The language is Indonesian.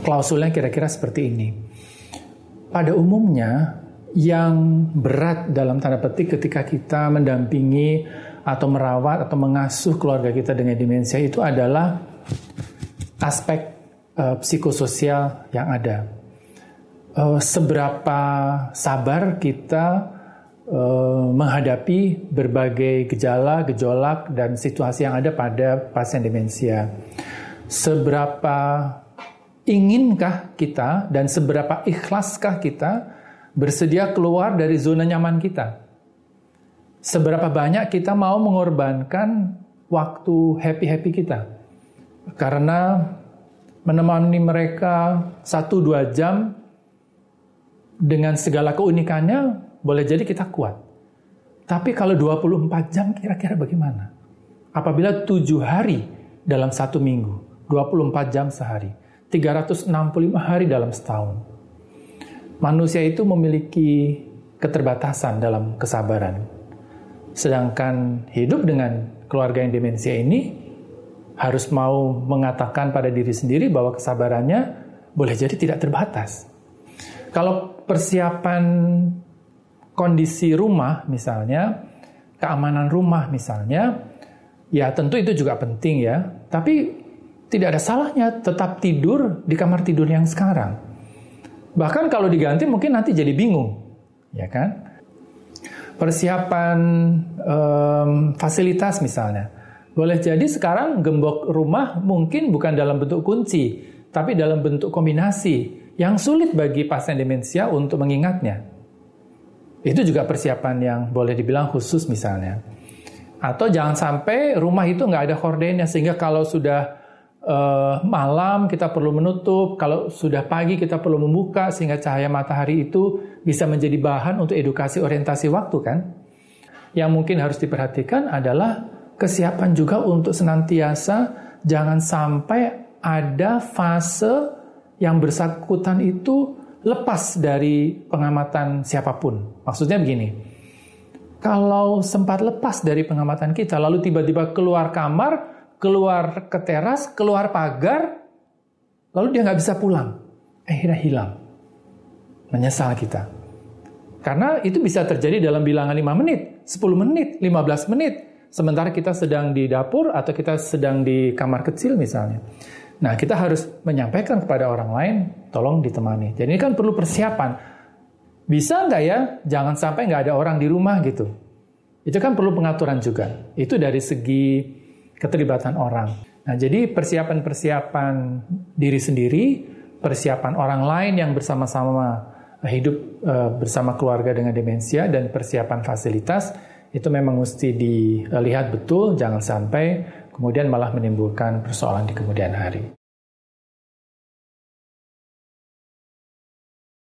Klausulnya kira-kira seperti ini. Pada umumnya yang berat dalam tanda petik ketika kita mendampingi atau merawat atau mengasuh keluarga kita dengan demensia itu adalah aspek uh, psikososial yang ada. Uh, seberapa sabar kita uh, menghadapi berbagai gejala, gejolak dan situasi yang ada pada pasien demensia. Seberapa inginkah kita dan seberapa ikhlaskah kita bersedia keluar dari zona nyaman kita? Seberapa banyak kita mau mengorbankan waktu happy-happy kita? Karena menemani mereka satu dua jam dengan segala keunikannya boleh jadi kita kuat. Tapi kalau 24 jam kira-kira bagaimana? Apabila tujuh hari dalam satu minggu, 24 jam sehari. 365 hari dalam setahun. Manusia itu memiliki keterbatasan dalam kesabaran. Sedangkan hidup dengan keluarga yang demensia ini harus mau mengatakan pada diri sendiri bahwa kesabarannya boleh jadi tidak terbatas. Kalau persiapan kondisi rumah misalnya, keamanan rumah misalnya, ya tentu itu juga penting ya. Tapi tidak ada salahnya tetap tidur di kamar tidur yang sekarang. Bahkan kalau diganti mungkin nanti jadi bingung, ya kan? Persiapan um, fasilitas misalnya. Boleh jadi sekarang gembok rumah mungkin bukan dalam bentuk kunci, tapi dalam bentuk kombinasi yang sulit bagi pasien demensia untuk mengingatnya. Itu juga persiapan yang boleh dibilang khusus misalnya. Atau jangan sampai rumah itu nggak ada kordennya sehingga kalau sudah uh, malam kita perlu menutup, kalau sudah pagi kita perlu membuka sehingga cahaya matahari itu bisa menjadi bahan untuk edukasi orientasi waktu kan. Yang mungkin harus diperhatikan adalah kesiapan juga untuk senantiasa jangan sampai ada fase yang bersangkutan itu lepas dari pengamatan siapapun. Maksudnya begini. Kalau sempat lepas dari pengamatan kita lalu tiba-tiba keluar kamar keluar ke teras, keluar pagar, lalu dia nggak bisa pulang. Akhirnya hilang. Menyesal kita. Karena itu bisa terjadi dalam bilangan 5 menit, 10 menit, 15 menit. Sementara kita sedang di dapur atau kita sedang di kamar kecil misalnya. Nah, kita harus menyampaikan kepada orang lain, tolong ditemani. Jadi ini kan perlu persiapan. Bisa nggak ya? Jangan sampai nggak ada orang di rumah gitu. Itu kan perlu pengaturan juga. Itu dari segi keterlibatan orang. Nah, jadi persiapan-persiapan diri sendiri, persiapan orang lain yang bersama-sama eh, hidup eh, bersama keluarga dengan demensia dan persiapan fasilitas itu memang mesti dilihat betul, jangan sampai kemudian malah menimbulkan persoalan di kemudian hari.